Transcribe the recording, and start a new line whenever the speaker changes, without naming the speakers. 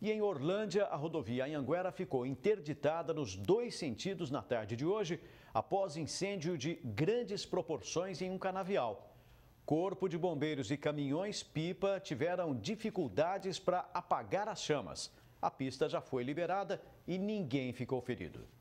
E em Orlândia, a rodovia Anhanguera ficou interditada nos dois sentidos na tarde de hoje, após incêndio de grandes proporções em um canavial. Corpo de bombeiros e caminhões-pipa tiveram dificuldades para apagar as chamas. A pista já foi liberada e ninguém ficou ferido.